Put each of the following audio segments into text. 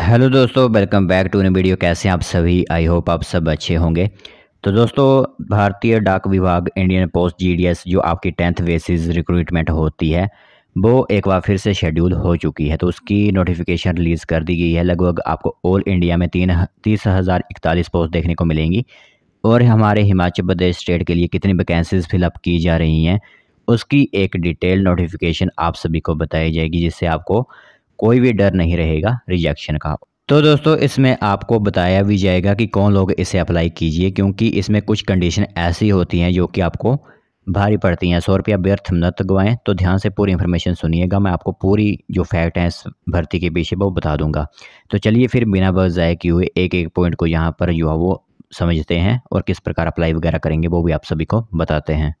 hello दोस्तों welcome back to new video कैसे हैं आप सभी आई होप आप सब अच्छे होंगे तो दोस्तों भारतीय डाक विभाग इंडियन पोस्ट जीडीएस जो आपकी टेंथ बेसिस रिक्रूटमेंट होती है वो एक बार फिर से शेड्यूल हो चुकी है तो उसकी नोटिफिकेशन रिलीज़ कर दी गई है लगभग आपको ऑल इंडिया में तीन तीस हज़ार इकतालीस पोस्ट देखने को मिलेंगी और हमारे हिमाचल प्रदेश स्टेट के लिए कितनी वैकेंसीज फिलअप की जा रही हैं उसकी एक डिटेल नोटिफिकेशन आप सभी को बताई जाएगी जिससे आपको कोई भी डर नहीं रहेगा रिजेक्शन का तो दोस्तों इसमें आपको बताया भी जाएगा कि कौन लोग इसे अप्लाई कीजिए क्योंकि इसमें कुछ कंडीशन ऐसी होती हैं जो कि आपको भारी पड़ती हैं सौ रुपया व्यर्थ मत गवाएं तो ध्यान से पूरी इन्फॉर्मेशन सुनिएगा मैं आपको पूरी जो फैक्ट है इस भर्ती के पीछे वो बता दूंगा तो चलिए फिर बिना बस जाए कि हुए एक एक पॉइंट को यहाँ पर जो है वो समझते हैं और किस प्रकार अप्लाई वगैरह करेंगे वो भी आप सभी को बताते हैं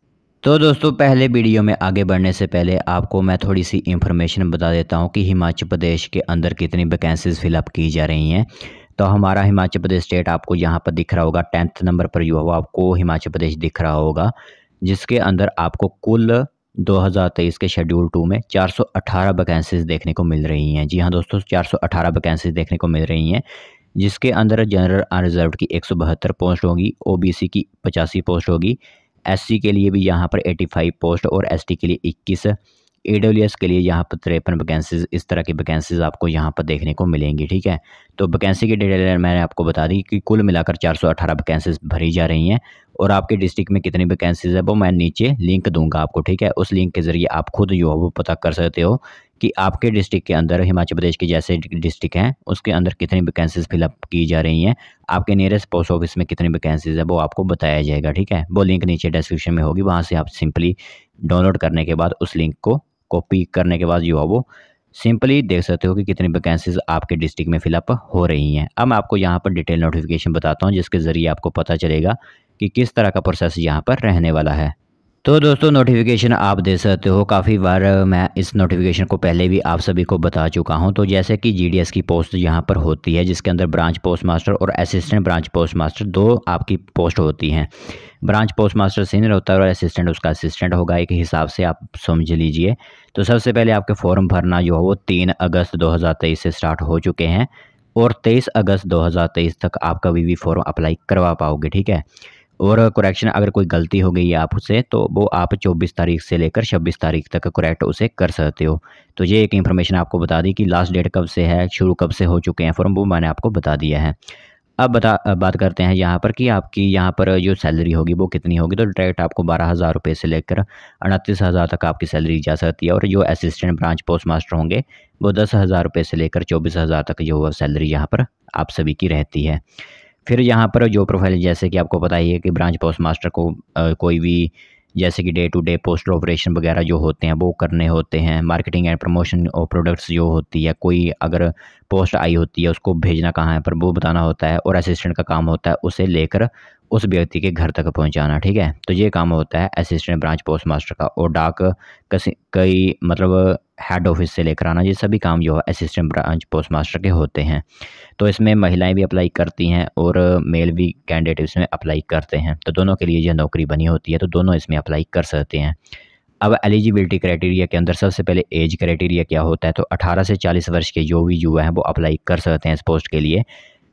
तो दोस्तों पहले वीडियो में आगे बढ़ने से पहले आपको मैं थोड़ी सी इन्फॉर्मेशन बता देता हूँ कि हिमाचल प्रदेश के अंदर कितनी वैकेंसीज़ फिलअप की जा रही हैं तो हमारा हिमाचल प्रदेश स्टेट आपको यहाँ पर दिख रहा होगा टेंथ नंबर पर जो आपको हिमाचल प्रदेश दिख रहा होगा जिसके अंदर आपको कुल 2023 के शेड्यूल टू में 418 वैकेंसीज देखने को मिल रही हैं जी हाँ दोस्तों 418 वैकेंसीज देखने को मिल रही हैं जिसके अंदर जनरल अनरिजर्व की एक पोस्ट होगी ओबीसी की पचासी पोस्ट होगी एससी के लिए भी यहाँ पर 85 पोस्ट और एसटी के लिए इक्कीस ए के लिए यहाँ पर तिरपन वैकेंसीज इस तरह की वैकेंसीज आपको यहाँ पर देखने को मिलेंगी ठीक है तो वैकेंसी की डिटेल मैंने आपको बता दी कि कुल मिलाकर 418 वैकेंसीज भरी जा रही हैं और आपके डिस्ट्रिक्ट में कितनी वैकेंसीज है वो मैं नीचे लिंक दूंगा आपको ठीक है उस लिंक के ज़रिए आप खुद जो है वो पता कर सकते हो कि आपके डिस्ट्रिक्ट के अंदर हिमाचल प्रदेश के जैसे डिस्ट्रिक्ट हैं उसके अंदर कितनी वैकेंसीज फिलअप की जा रही हैं आपके नियरेस्ट पोस्ट ऑफिस में कितनी वैकेंसीज है वो आपको बताया जाएगा ठीक है वो लिंक नीचे डिस्क्रिप्शन में होगी वहाँ से आप सिंपली डाउनलोड करने के बाद उस लिंक को कॉपी करने के बाद जो है वो सिंपली देख सकते हो कि कितनी वैकेंसीज आपके डिस्ट्रिक्ट में फिलअप हो रही हैं अब मैं आपको यहाँ पर डिटेल नोटिफिकेशन बताता हूँ जिसके ज़रिए आपको पता चलेगा कि किस तरह का प्रोसेस यहाँ पर रहने वाला है तो दोस्तों नोटिफिकेशन आप दे सकते हो काफ़ी बार मैं इस नोटिफिकेशन को पहले भी आप सभी को बता चुका हूं तो जैसे कि जीडीएस की पोस्ट यहां पर होती है जिसके अंदर ब्रांच पोस्ट मास्टर और असिस्टेंट ब्रांच पोस्ट मास्टर दो आपकी पोस्ट होती हैं ब्रांच पोस्ट मास्टर सीनियर होता है और असिस्टेंट उसका असिस्टेंट होगा एक हिसाब से आप समझ लीजिए तो सबसे पहले आपके फॉर्म भरना जो है वो तीन अगस्त दो से स्टार्ट हो चुके हैं और तेईस अगस्त दो तक आपका वी फॉर्म अप्लाई करवा पाओगे ठीक है और करेक्शन अगर कोई गलती हो गई है आप उससे तो वो आप 24 तारीख से लेकर 26 तारीख तक करेक्ट उसे कर सकते हो तो ये एक इन्फॉर्मेशन आपको बता दी कि लास्ट डेट कब से है शुरू कब से हो चुके हैं फॉर्म वो मैंने आपको बता दिया है अब बता बात करते हैं यहाँ पर कि आपकी यहाँ पर जो सैलरी होगी वो कितनी होगी तो डायरेक्ट आपको बारह हज़ार रुपये से लेकर अड़तीस हज़ार तक आपकी सैलरी जा सकती है और जो असिस्टेंट ब्रांच पोस्ट मास्टर होंगे वो दस हज़ार रुपये से लेकर चौबीस हज़ार तक जो सैलरी यहाँ पर आप सभी की रहती है फिर यहाँ पर जो प्रोफाइल जैसे कि आपको पता ही है कि ब्रांच पोस्ट मास्टर को आ, कोई भी जैसे कि day to day postal operation वगैरह जो होते हैं वो करने होते हैं marketing and promotion of products जो होती है कोई अगर पोस्ट आई होती है उसको भेजना कहाँ है पर वो बताना होता है और असिस्टेंट का काम होता है उसे लेकर उस व्यक्ति के घर तक पहुंचाना ठीक है तो ये काम होता है असिस्टेंट ब्रांच पोस्ट मास्टर का और डाक कई मतलब हेड ऑफिस से लेकर आना ये सभी काम जो है असिस्टेंट ब्रांच पोस्ट मास्टर के होते हैं तो इसमें महिलाएं भी अप्लाई करती हैं और मेल भी कैंडिडेट इसमें अप्लाई करते हैं तो दोनों के लिए यह नौकरी बनी होती है तो दोनों इसमें अप्लाई कर सकते हैं अब एलिजिबिलिटी क्राइटेरिया के अंदर सबसे पहले एज क्राइटेरिया क्या होता है तो 18 से 40 वर्ष के जो भी युवा हैं वो अप्लाई कर सकते हैं इस पोस्ट के लिए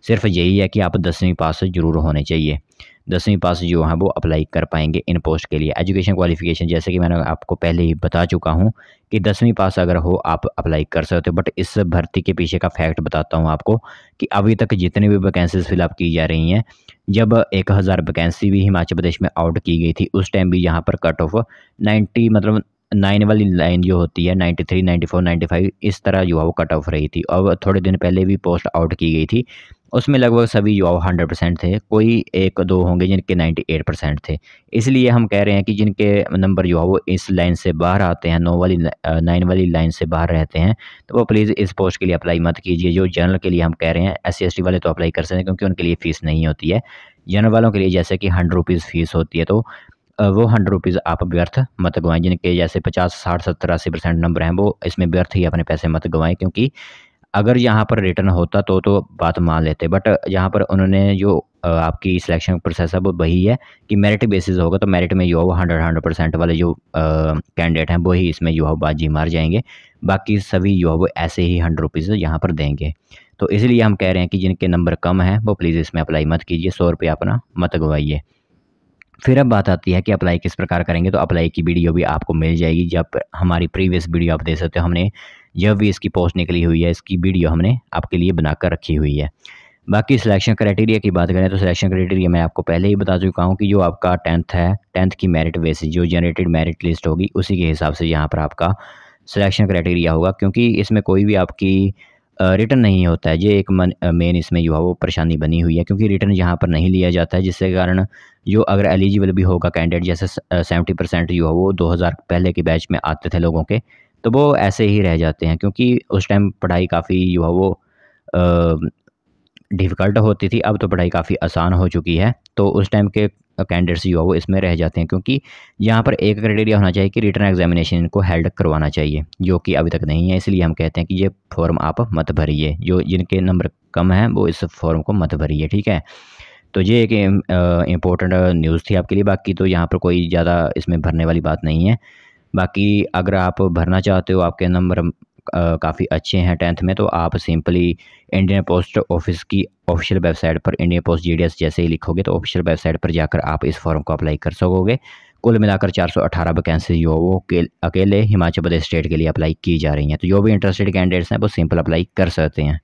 सिर्फ यही है कि आप दसवीं पास ज़रूर होने चाहिए दसवीं पास जो है वो अप्लाई कर पाएंगे इन पोस्ट के लिए एजुकेशन क्वालिफ़िकेशन जैसे कि मैंने आपको पहले ही बता चुका हूँ कि दसवीं पास अगर हो आप अप्लाई कर सकते हो बट इस भर्ती के पीछे का फैक्ट बताता हूँ आपको कि अभी तक जितनी भी वैकेंसीज फिलअप की जा रही हैं जब एक हज़ार वैकेंसी भी हिमाचल प्रदेश में आउट की गई थी उस टाइम भी यहाँ पर कट ऑफ नाइन्टी मतलब नाइन वाली लाइन जो होती है ninety three ninety four ninety five इस तरह जो है वो कट ऑफ रही थी और थोड़े दिन पहले भी पोस्ट आउट की गई थी उसमें लगभग सभी युवाओं हंड्रेड परसेंट थे कोई एक दो होंगे जिनके नाइन्टी एट परसेंट थे इसलिए हम कह रहे हैं कि जिनके नंबर युवा वो इस लाइन से बाहर आते हैं नौ वाली नाइन वाली लाइन से बाहर रहते हैं तो वो प्लीज़ इस पोस्ट के लिए अप्लाई मत कीजिए जो जनरल के लिए हम कह रहे हैं एस सी वाले तो अप्लाई कर सकते हैं क्योंकि उनके लिए फ़ीस नहीं होती है जनरल वालों के लिए जैसे कि हंड्रेड रुपीज़ फ़ीस होती है तो वो हंड्रेड रुपीज़ आप व्यर्थ मत गवाएं जिनके जैसे पचास साठ सत्तर अस्सी परसेंट नंबर हैं वो इसमें व्यर्थ ही अपने पैसे मत गवाएं क्योंकि अगर यहाँ पर रिटर्न होता तो तो बात मान लेते बट यहाँ पर उन्होंने जो आपकी सिलेक्शन प्रोसेस है वो वही है कि मेरिट बेसिस होगा तो मेरिट में यूब हंड्रेड हंड्रेड परसेंट वाले जो कैंडिडेट हैं वही इसमें यूब बाजी मार जाएंगे बाकी सभी वो ऐसे ही हंड्रेड रुपीज़ यहाँ पर देंगे तो इसलिए हम कह रहे हैं कि जिनके नंबर कम हैं वो प्लीज़ इसमें अप्लाई मत कीजिए सौ रुपये अपना मत गवाइए फिर अब बात आती है कि अप्लाई किस प्रकार करेंगे तो अप्लाई की वीडियो भी आपको मिल जाएगी जब हमारी प्रीवियस वीडियो आप देख सकते हो हमने यह भी इसकी पोस्ट निकली हुई है इसकी वीडियो हमने आपके लिए बनाकर रखी हुई है बाकी सिलेक्शन क्राइटेरिया की बात करें तो सिलेक्शन क्राइटेरिया मैं आपको पहले ही बता चुका हूँ कि जो आपका टेंथ है टेंथ की मेरिट बेसिस जो जनरेटेड मेरिट लिस्ट होगी उसी के हिसाब से यहाँ पर आपका सिलेक्शन क्राइटेरिया होगा क्योंकि इसमें कोई भी आपकी रिटर्न नहीं होता है ये एक मेन इसमें जो है वो परेशानी बनी हुई है क्योंकि रिटर्न यहाँ पर नहीं लिया जाता है जिसके कारण जो अगर एलिजिबल भी होगा कैंडिडेट जैसे सेवेंटी परसेंट जो है वो दो हज़ार पहले के बैच में आते थे लोगों के तो वो ऐसे ही रह जाते हैं क्योंकि उस टाइम पढ़ाई काफ़ी जो है वो डिफ़िकल्ट होती थी अब तो पढ़ाई काफ़ी आसान हो चुकी है तो उस टाइम के कैंडिडेट्स जो है वो इसमें रह जाते हैं क्योंकि यहाँ पर एक क्राइटेरिया होना चाहिए कि रिटर्न एग्जामिनेशन इनको हेल्ड करवाना चाहिए जो कि अभी तक नहीं है इसलिए हम कहते हैं कि ये फॉर्म आप मत भरिए जो जिनके नंबर कम हैं वो इस फॉर्म को मत भरिए ठीक है तो ये एक इम्पोर्टेंट न्यूज़ थी आपके लिए बाकी तो यहाँ पर कोई ज़्यादा इसमें भरने वाली बात नहीं है बाकी अगर आप भरना चाहते हो आपके नंबर काफ़ी अच्छे हैं टेंथ में तो आप सिंपली इंडियन पोस्ट ऑफिस की ऑफिशियल वेबसाइट पर इंडियन पोस्ट जी जैसे ही लिखोगे तो ऑफिशियल वेबसाइट पर जाकर आप इस फॉर्म को अप्लाई कर सकोगे कुल मिलाकर 418 वैकेंसी जो वो अकेले हिमाचल प्रदेश स्टेट के लिए अप्लाई की जा रही हैं तो जो भी इंटरेस्टेड कैंडिडेट्स हैं वो सिंपल अप्लाई कर सकते हैं